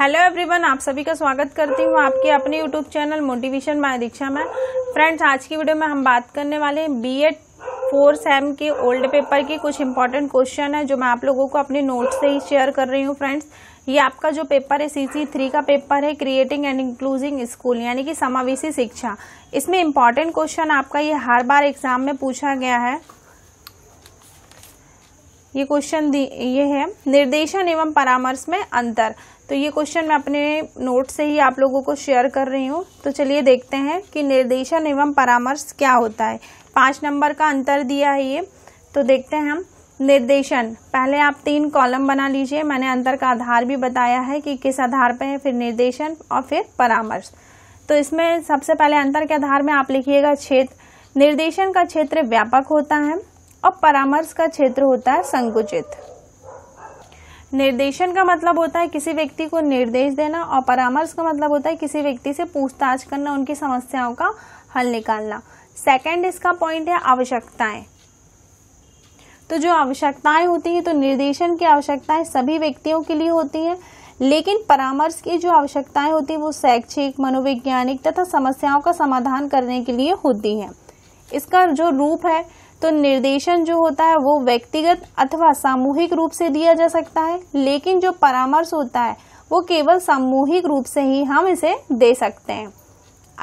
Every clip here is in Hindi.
हेलो एवरीवन आप सभी का स्वागत करती हूँ आपके अपने YouTube channel motivation by Diksha में फ्रेंड्स आज की वीडियो में हम बात करने वाले हैं बी एड फोर सेम के ओल्ड पेपर के कुछ इंपॉर्टेंट क्वेश्चन है जो मैं आप लोगों को अपने नोट से ही शेयर कर रही हूँ फ्रेंड्स ये आपका जो पेपर है सी सी थ्री का पेपर है क्रिएटिंग एंड इंक्लूजिंग स्कूल यानी कि समावेशी शिक्षा इसमें इंपॉर्टेंट क्वेश्चन आपका ये हर बार एग्जाम में पूछा गया है ये क्वेश्चन ये है निर्देशन एवं परामर्श में अंतर तो ये क्वेश्चन मैं अपने नोट से ही आप लोगों को शेयर कर रही हूँ तो चलिए देखते हैं कि निर्देशन एवं परामर्श क्या होता है पाँच नंबर का अंतर दिया है ये तो देखते हैं हम निर्देशन पहले आप तीन कॉलम बना लीजिए मैंने अंतर का आधार भी बताया है कि किस आधार पर है फिर निर्देशन और फिर परामर्श तो इसमें सबसे पहले अंतर के आधार में आप लिखिएगा क्षेत्र निर्देशन का क्षेत्र व्यापक होता है और परामर्श का क्षेत्र होता है संकुचित निर्देशन का मतलब होता है किसी व्यक्ति को निर्देश देना और परामर्श का मतलब होता है किसी व्यक्ति से पूछताछ करना उनकी समस्याओं का हल निकालना सेकंड इसका पॉइंट है आवश्यकताएं तो जो आवश्यकताएं होती है तो निर्देशन की आवश्यकताएं सभी व्यक्तियों के लिए होती हैं लेकिन परामर्श की जो आवश्यकताएं होती हैं वो शैक्षिक मनोवैज्ञानिक तथा समस्याओं का समाधान करने के लिए होती हैं इसका जो रूप है तो निर्देशन जो होता है वो व्यक्तिगत अथवा सामूहिक रूप से दिया जा सकता है लेकिन जो परामर्श होता है वो केवल सामूहिक रूप से ही हम इसे दे सकते हैं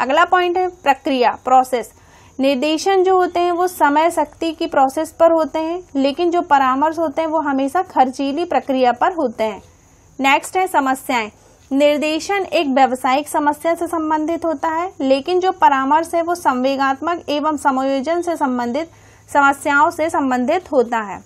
अगला पॉइंट है प्रक्रिया प्रोसेस निर्देशन जो होते हैं वो समय शक्ति की प्रोसेस पर होते हैं लेकिन जो परामर्श होते हैं वो हमेशा खर्चीली प्रक्रिया पर होते हैं नेक्स्ट है समस्याएं निर्देशन एक व्यावसायिक समस्या से संबंधित होता है लेकिन जो परामर्श है वो संवेगात्मक एवं समायोजन से संबंधित समस्याओं से संबंधित होता है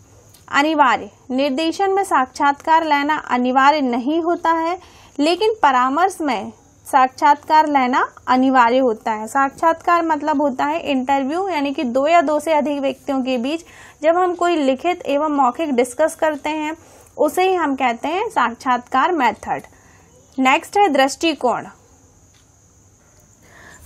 अनिवार्य निर्देशन में साक्षात्कार लेना अनिवार्य नहीं होता है लेकिन परामर्श में साक्षात्कार लेना अनिवार्य होता है साक्षात्कार मतलब होता है इंटरव्यू यानी कि दो या दो से अधिक व्यक्तियों के बीच जब हम कोई लिखित एवं मौखिक डिस्कस करते हैं उसे ही हम कहते हैं साक्षात्कार मेथड नेक्स्ट है दृष्टिकोण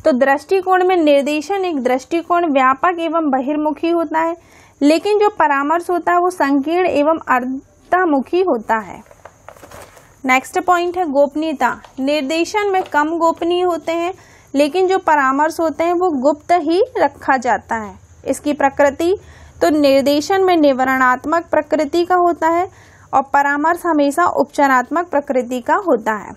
तो दृष्टिकोण में निर्देशन एक दृष्टिकोण व्यापक एवं बहिर्मुखी होता है लेकिन जो परामर्श होता है वो संकीर्ण एवं अर्धामुखी होता है नेक्स्ट पॉइंट है गोपनीयता निर्देशन में कम गोपनीय होते हैं लेकिन जो परामर्श होते हैं वो गुप्त ही रखा जाता है इसकी प्रकृति तो निर्देशन में निवरणात्मक प्रकृति का होता है और परामर्श हमेशा उपचारात्मक प्रकृति का होता है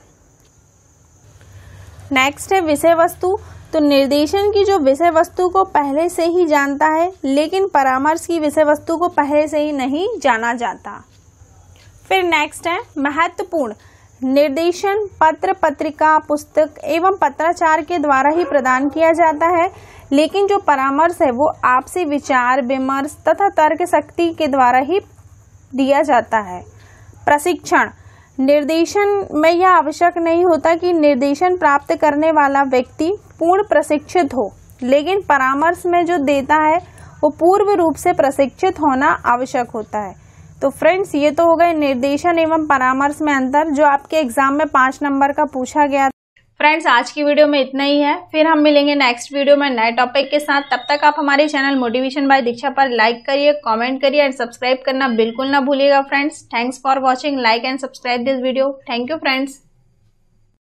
नेक्स्ट है विषय वस्तु तो निर्देशन की जो विषय वस्तु को पहले से ही जानता है लेकिन परामर्श की विषय वस्तु को पहले से ही नहीं जाना जाता फिर नेक्स्ट है महत्वपूर्ण निर्देशन पत्र पत्रिका पुस्तक एवं पत्राचार के द्वारा ही प्रदान किया जाता है लेकिन जो परामर्श है वो आपसी विचार विमर्श तथा तर्क शक्ति के द्वारा ही दिया जाता है प्रशिक्षण निर्देशन में यह आवश्यक नहीं होता कि निर्देशन प्राप्त करने वाला व्यक्ति पूर्ण प्रशिक्षित हो लेकिन परामर्श में जो देता है वो पूर्व रूप से प्रशिक्षित होना आवश्यक होता है तो फ्रेंड्स ये तो हो गए निर्देशन एवं परामर्श में अंतर जो आपके एग्जाम में पाँच नंबर का पूछा गया फ्रेंड्स आज की वीडियो में इतना ही है फिर हम मिलेंगे नेक्स्ट वीडियो में नए टॉपिक के साथ तब तक आप हमारे चैनल मोटिवेशन बाय दीक्षा पर लाइक करिए कमेंट करिए एंड सब्सक्राइब करना बिल्कुल ना भूलिएगा friends thanks for watching like and subscribe this video thank you friends